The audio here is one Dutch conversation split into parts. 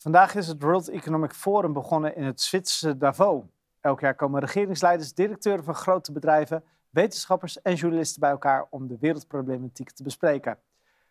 Vandaag is het World Economic Forum begonnen in het Zwitserse Davos. Elk jaar komen regeringsleiders, directeuren van grote bedrijven, wetenschappers en journalisten bij elkaar om de wereldproblematiek te bespreken.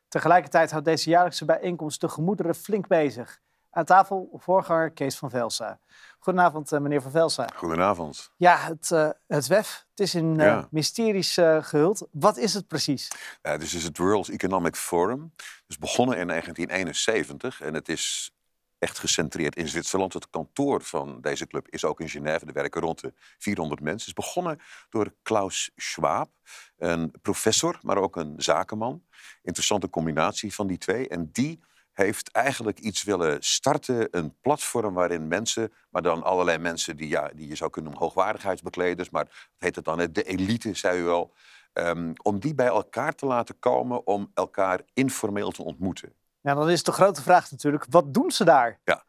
Tegelijkertijd houdt deze jaarlijkse bijeenkomst de gemoederen flink bezig. Aan tafel voorganger Kees van Velsen. Goedenavond, eh, meneer van Velsen. Goedenavond. Ja, het, eh, het WEF, het is in uh, mysteries gehuld. Wat is het precies? dus het is het World Economic Forum. Dus is begonnen in 1971 en het is echt gecentreerd in Zwitserland. Het kantoor van deze club is ook in Genève. Er werken rond de 400 mensen. Het is begonnen door Klaus Schwab, een professor, maar ook een zakenman. Interessante combinatie van die twee. En die heeft eigenlijk iets willen starten, een platform waarin mensen, maar dan allerlei mensen die, ja, die je zou kunnen noemen hoogwaardigheidsbekleders, maar wat heet het dan, de elite, zei u wel, ehm, om die bij elkaar te laten komen om elkaar informeel te ontmoeten. Ja, dan is de grote vraag natuurlijk, wat doen ze daar? Ja,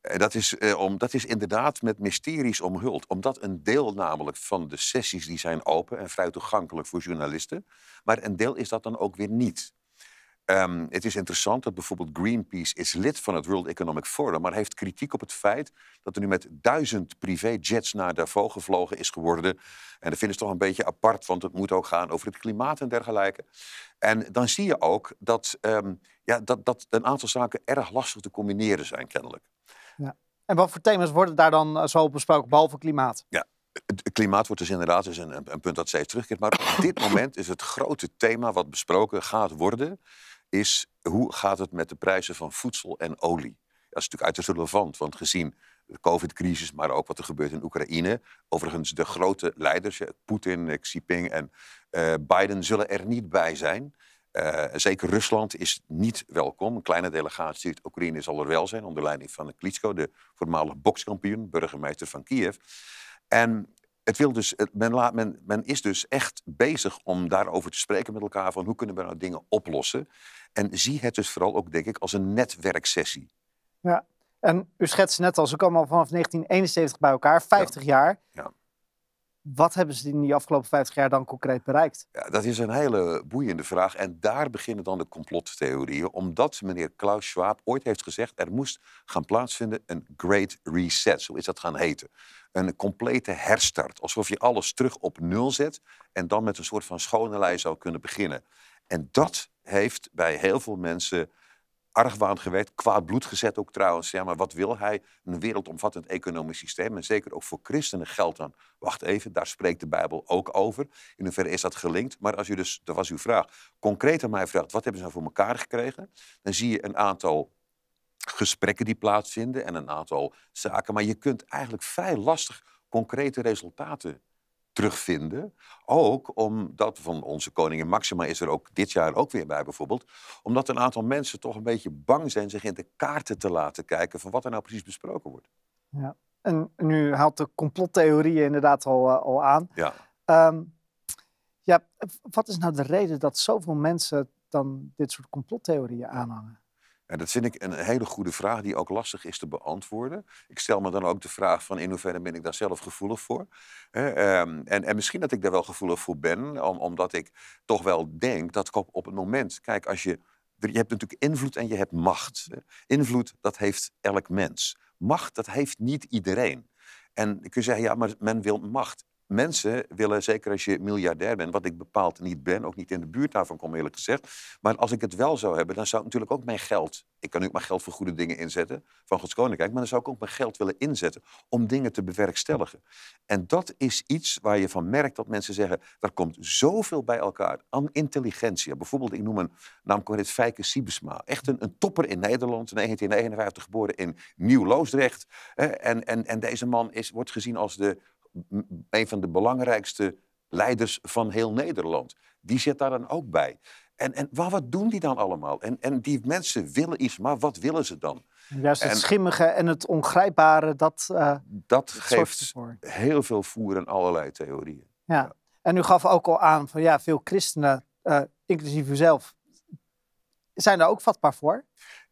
eh, dat is, eh, om, dat is inderdaad met mysteries omhuld. Omdat een deel namelijk van de sessies die zijn open en vrij toegankelijk voor journalisten. Maar een deel is dat dan ook weer niet. Ehm, het is interessant dat bijvoorbeeld Greenpeace is lid van het World Economic Forum, maar heeft kritiek op het feit dat er nu met duizend privéjets naar Davos gevlogen is geworden. En dat vinden ze toch een beetje apart, want het moet ook gaan over het klimaat en dergelijke. En dan zie je ook dat, ehm, ja, dat, dat een aantal zaken erg lastig te combineren zijn, kennelijk. Ja. En wat voor thema's worden daar dan eh, zo besproken, behalve klimaat? Ja, het klimaat wordt dus inderdaad dus een, een, punt dat steeds terugkeert. Maar op dit moment is het grote thema wat besproken gaat worden is hoe gaat het met de prijzen van voedsel en olie? Dat is natuurlijk uiterst relevant, want gezien de COVID-crisis, maar ook wat er gebeurt in Oekraïne. Overigens, de grote leiders, Poetin, eh, Xi Jinping en uh, Biden, zullen er niet bij zijn. Eh, zeker Rusland is niet welkom. Een kleine delegatie uit Oekraïne zal er wel zijn, onder leiding van Klitschko, de voormalig bokskampioen, burgemeester van Kiev. En het wil dus, men, laat, men, men, is dus echt bezig om daarover te spreken met elkaar. Van hoe kunnen we nou dingen oplossen? En zie het dus vooral ook, denk ik, als een netwerksessie. Ja, en u schetst net als ook allemaal vanaf 1971 bij elkaar, 50 jaar. Ja wat hebben ze in die afgelopen 50 jaar dan concreet bereikt? Ja, dat is een hele boeiende vraag. En daar beginnen dan de complottheorieën. Omdat meneer Klaus Schwab ooit heeft gezegd... er moest gaan plaatsvinden een Great Reset. Zo is dat gaan heten. Een complete herstart. Alsof je alles terug op nul zet... en dan met een soort van schone lijn zou kunnen beginnen. En dat heeft bij heel veel mensen argwaan gewekt, kwaad bloed gezet ook trouwens. Ja, maar wat wil hij? Een wereldomvattend economisch systeem. En zeker ook voor christenen geldt dan. Wacht even, daar spreekt de Bijbel ook over. In hoeverre is dat gelinkt? Maar als u dus, dat was uw vraag, concreet aan mij vraagt, wat hebben ze nou voor elkaar gekregen? Dan zie je een aantal gesprekken die plaatsvinden en een aantal zaken. Maar je kunt eigenlijk vrij lastig concrete resultaten terugvinden. Ook omdat, van onze koningin Maxima is er ook dit jaar ook weer bij bijvoorbeeld, omdat een aantal mensen toch een beetje bang zijn zich in de kaarten te laten kijken van wat er nou precies besproken wordt. Ja. En nu haalt de complottheorieën inderdaad al, eh, al aan. Ja. Ehm, ja, wat is nou de reden dat zoveel mensen dan dit soort complottheorieën aanhangen? En dat vind ik een hele goede vraag die ook lastig is te beantwoorden. Ik stel me dan ook de vraag van in hoeverre ben ik daar zelf gevoelig voor. Ehm, en, en misschien dat ik daar wel gevoelig voor ben, omdat ik toch wel denk dat ik op, op het moment, kijk, als je, je hebt natuurlijk invloed en je hebt macht. Invloed, dat heeft elk mens. Macht, dat heeft niet iedereen. En kun je zeggen, ja, maar men wil macht mensen willen, zeker als je miljardair bent, wat ik bepaald niet ben, ook niet in de buurt daarvan kom eerlijk gezegd. Maar als ik het wel zou hebben, dan zou ik natuurlijk ook mijn geld. Ik kan nu ook mijn geld voor goede dingen inzetten van Gods Koninkrijk, maar dan zou ik ook mijn geld willen inzetten om dingen te bewerkstelligen. En dat is iets waar je van merkt dat mensen zeggen, daar komt zoveel bij elkaar aan intelligentie. Bijvoorbeeld, ik noem een naam Corrit Fijke Siebesma. Echt een, een, topper in Nederland, in 1959 geboren in Nieuw-Loosdrecht. En, en, en deze man is, wordt gezien als de een van de belangrijkste leiders van heel Nederland. Die zit daar dan ook bij. En, en wat doen die dan allemaal? En, en die mensen willen iets, maar wat willen ze dan? Juist het schimmige en het ongrijpbare, dat. Eh, dat geeft heel veel voer aan allerlei theorieën. Ja. en u gaf ook al aan van ja, veel christenen, uh, inclusief uzelf, zijn daar ook vatbaar voor?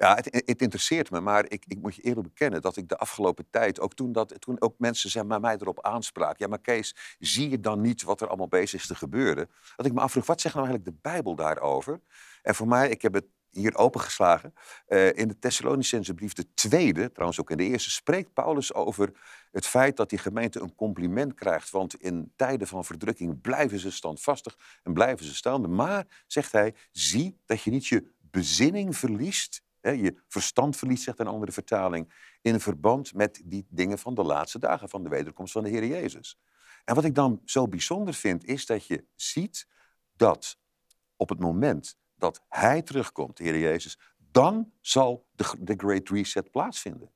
Ja, het, het, interesseert me, maar ik, ik moet je eerlijk bekennen dat ik de afgelopen tijd, ook toen, dat, toen ook mensen zeg maar, mij erop aanspraken, ja maar Kees, zie je dan niet wat er allemaal bezig is te gebeuren? Dat ik me afvroeg, wat zegt nou eigenlijk de Bijbel daarover? En voor mij, ik heb het hier opengeslagen. Uh, in de Thessalonicense brief, de tweede, trouwens ook in de eerste, spreekt Paulus over het feit dat die gemeente een compliment krijgt. Want in tijden van verdrukking blijven ze standvastig en blijven ze staande. Maar, zegt hij, zie dat je niet je bezinning verliest je verstand verliest, zegt een andere vertaling, in verband met die dingen van de laatste dagen, van de wederkomst van de Heer Jezus. En wat ik dan zo bijzonder vind, is dat je ziet dat op het moment dat Hij terugkomt, de Heer Jezus, dan zal de, de Great Reset plaatsvinden.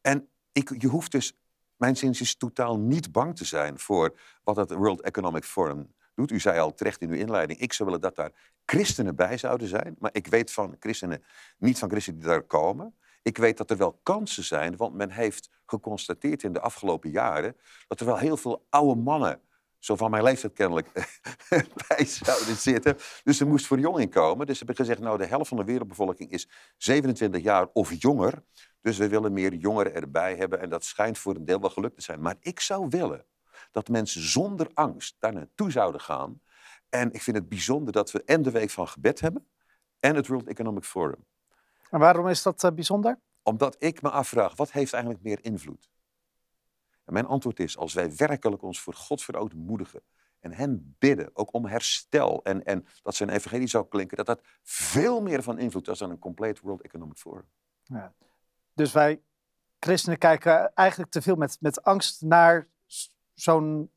En ik, je hoeft dus, mijn zin is, totaal niet bang te zijn voor wat het World Economic Forum doet. U zei al terecht in uw inleiding, ik zou willen dat daar christenen bij zouden zijn. Maar ik weet van christenen, niet van christenen die daar komen. Ik weet dat er wel kansen zijn, want men heeft geconstateerd in de afgelopen jaren dat er wel heel veel oude mannen, zo van mijn leeftijd kennelijk, bij zouden zitten. Dus er moest voor verjonging komen. Dus heb hebben gezegd, nou de helft van de wereldbevolking is 27 jaar of jonger. Dus we willen meer jongeren erbij hebben en dat schijnt voor een deel wel gelukt te zijn. Maar ik zou willen dat mensen zonder angst daar naartoe zouden gaan. En ik vind het bijzonder dat we en de Week van Gebed hebben en het World Economic Forum. En waarom is dat eh, bijzonder? Omdat ik me afvraag, wat heeft eigenlijk meer invloed? En mijn antwoord is, als wij werkelijk ons voor God verootmoedigen en hem bidden, ook om herstel en, en dat zijn evangelie zou klinken, dat dat veel meer van invloed is dan een compleet World Economic Forum. Ja. Dus wij christenen kijken eigenlijk te veel met, met angst naar zo'n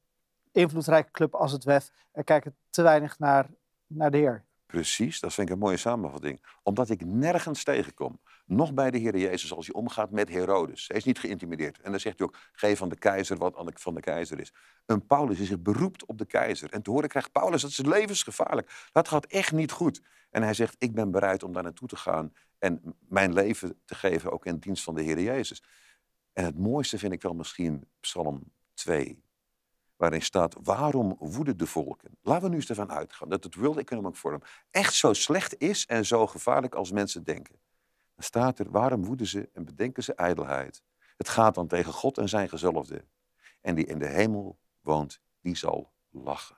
invloedrijke club als het WEF en kijken te weinig naar, naar de heer. Precies, dat vind ik een mooie samenvatting. Omdat ik nergens tegenkom, nog bij de Heer Jezus, als hij omgaat met Herodes. Hij is niet geïntimideerd. En dan zegt hij ook, geef van de keizer wat van de keizer is. Een Paulus die zich beroept op de keizer. En te horen krijgt Paulus, dat is levensgevaarlijk. Dat gaat echt niet goed. En hij zegt, ik ben bereid om daar naartoe te gaan en mijn leven te geven, ook in dienst van de Heer Jezus. En het mooiste vind ik wel misschien Psalm 2, waarin staat waarom woeden de volken. Laten we nu eens ervan uitgaan dat het World Economic Forum echt zo slecht is en zo gevaarlijk als mensen denken. Dan staat er waarom woeden ze en bedenken ze ijdelheid. Het gaat dan tegen God en zijn gezelfde. En die in de hemel woont, die zal lachen.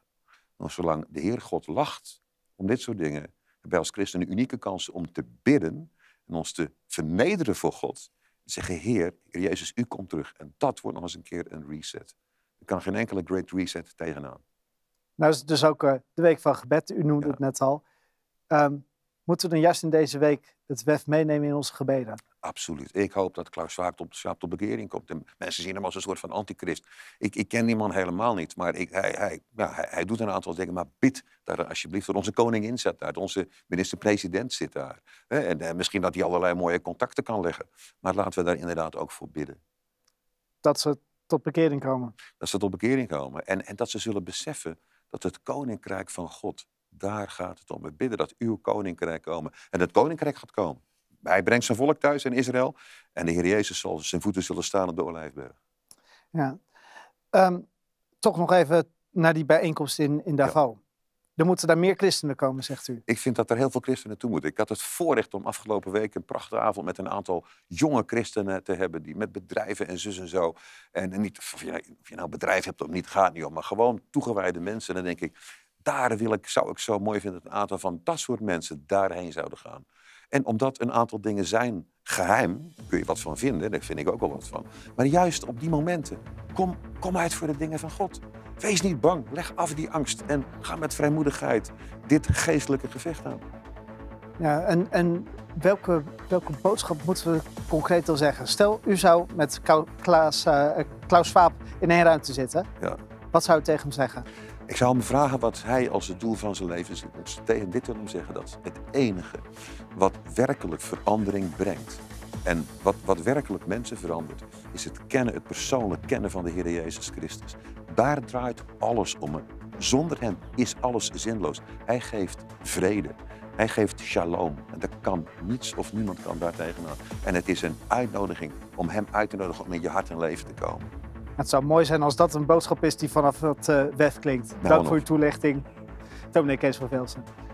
Want zolang de Heer God lacht om dit soort dingen, hebben wij als christenen unieke kans om te bidden en ons te vernederen voor God. zeggen, Heer, Heer Jezus, u komt terug. En dat wordt nog eens een keer een reset kan geen enkele great reset tegenaan. Nou is het dus ook eh, de week van gebed. U noemde het net al. Ehm, moeten we dan juist in deze week het WEF meenemen in onze gebeden? Absoluut. Ik hoop dat Klaus Vaak tot, Schaap tot bekering komt. En mensen zien hem als een soort van antichrist. Ik, ik ken die man helemaal niet, maar ik, hij, hij, hij, hij, doet een aantal dingen. Maar bid daar alsjeblieft voor. Onze koning zit daar, onze minister-president zit daar. En, eh, misschien dat hij allerlei mooie contacten kan leggen. Maar laten we daar inderdaad ook voor bidden. Dat ze tot bekering komen. Dat ze tot bekering komen. En, en dat ze zullen beseffen dat het koninkrijk van God, daar gaat het om. We bidden dat uw koninkrijk komen. En dat koninkrijk gaat komen. Hij brengt zijn volk thuis in Israël. En de Heer Jezus zal zijn voeten zullen staan op de Olijfberg. Ja. Ehm, toch nog even naar die bijeenkomst in, in Davao. Er moeten daar meer christenen komen, zegt u. Ik vind dat er heel veel christenen toe moeten. Ik had het voorrecht om afgelopen week een prachtige avond met een aantal jonge christenen te hebben. Die met bedrijven en zus en zo. En niet of je, nou, of je nou bedrijf hebt of niet, gaat niet om. Maar gewoon toegewijde mensen. En dan denk ik, daar wil ik, zou ik zo mooi vinden dat een aantal van dat soort mensen daarheen zouden gaan. En omdat een aantal dingen zijn geheim, kun je wat van vinden, daar vind ik ook wel wat van. Maar juist op die momenten, kom, kom uit voor de dingen van God. Wees niet bang, leg af die angst en ga met vrijmoedigheid dit geestelijke gevecht aan. Ja, en, en welke, welke boodschap moeten we concreet dan zeggen? Stel, u zou met eh, eh, Klaus, uh, Klaus Vaap in één ruimte zitten. Ja. Wat zou u tegen hem zeggen? Ik zou hem vragen wat hij als het doel van zijn leven ziet. Dus tegen dit wil hem zeggen dat het enige wat werkelijk verandering brengt. En wat, wat werkelijk mensen verandert, is het kennen, het persoonlijk kennen van de Heer Jezus Christus. Daar draait alles om. Zonder hem is alles zinloos. Hij geeft vrede. Hij geeft shalom. En daar kan niets of niemand kan daar tegenaan. En het is een uitnodiging om hem uit te nodigen om in je hart en leven te komen. Het zou mooi zijn als dat een boodschap is die vanaf het uh, eh, web klinkt. Nou, Dank voor je toelichting. Dominee Kees van Velsen.